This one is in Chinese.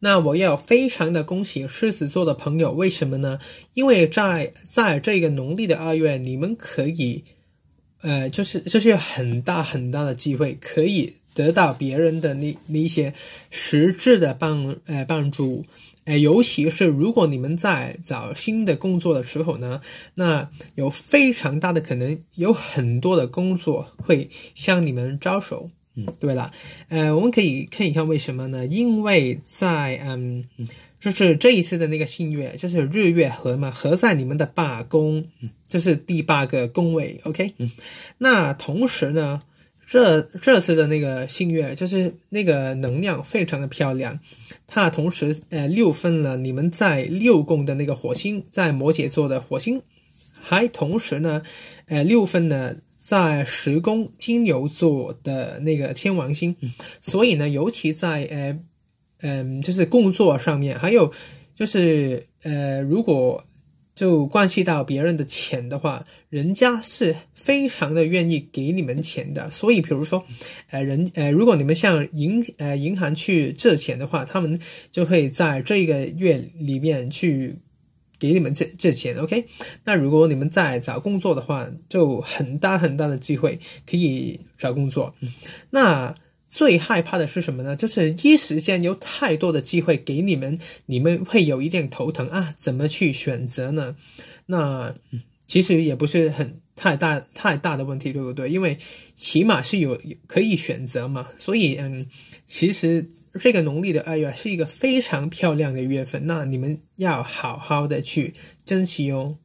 那我要非常的恭喜狮子座的朋友，为什么呢？因为在在这个农历的二月，你们可以，呃，就是就是有很大很大的机会，可以得到别人的那那一些实质的帮呃帮助，呃，尤其是如果你们在找新的工作的时候呢，那有非常大的可能，有很多的工作会向你们招手。嗯，对了，呃，我们可以看一下为什么呢？因为在嗯，就是这一次的那个新月，就是日月合嘛，合在你们的八宫，这是第八个宫位，OK，那同时呢，这这次的那个新月，就是那个能量非常的漂亮，它同时呃六分了你们在六宫的那个火星，在摩羯座的火星，还同时呢，呃六分呢。在十宫金牛座的那个天王星，所以呢，尤其在呃，嗯，就是工作上面，还有就是呃，如果就关系到别人的钱的话，人家是非常的愿意给你们钱的。所以，比如说，呃，人呃，如果你们向银呃银行去借钱的话，他们就会在这个月里面去。给你们这这钱，OK，那如果你们在找工作的话，就很大很大的机会可以找工作。那最害怕的是什么呢？就是一时间有太多的机会给你们，你们会有一点头疼啊，怎么去选择呢？那。其实也不是很太大太大的问题，对不对？因为起码是有可以选择嘛，所以嗯，其实这个农历的二月是一个非常漂亮的月份，那你们要好好的去珍惜哦。